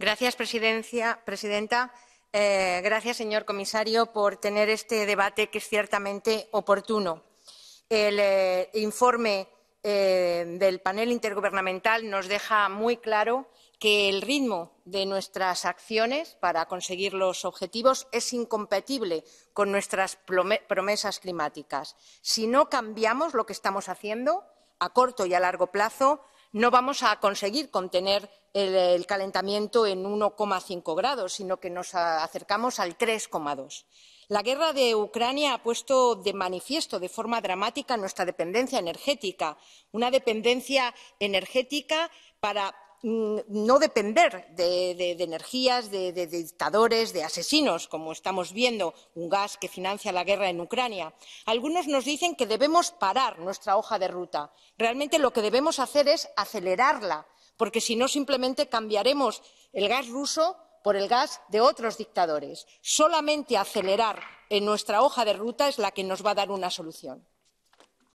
Gracias, presidenta. Eh, gracias, señor comisario, por tener este debate que es ciertamente oportuno. El eh, informe eh, del panel intergubernamental nos deja muy claro que el ritmo de nuestras acciones para conseguir los objetivos es incompatible con nuestras promesas climáticas. Si no cambiamos lo que estamos haciendo a corto y a largo plazo, no vamos a conseguir contener el, calentamiento en 1,5 grados, sino que nos acercamos al 3,2. La guerra de Ucrania ha puesto de manifiesto de forma dramática nuestra dependencia energética, una dependencia energética para Mm, no depender de, energías, de, dictadores, de asesinos, como estamos viendo, un gas que financia la guerra en Ucrania. Algunos nos dicen que debemos parar nuestra hoja de ruta. Realmente lo que debemos hacer es acelerarla, porque si no, simplemente cambiaremos el gas ruso por el gas de otros dictadores. Solamente acelerar en nuestra hoja de ruta es la que nos va a dar una solución.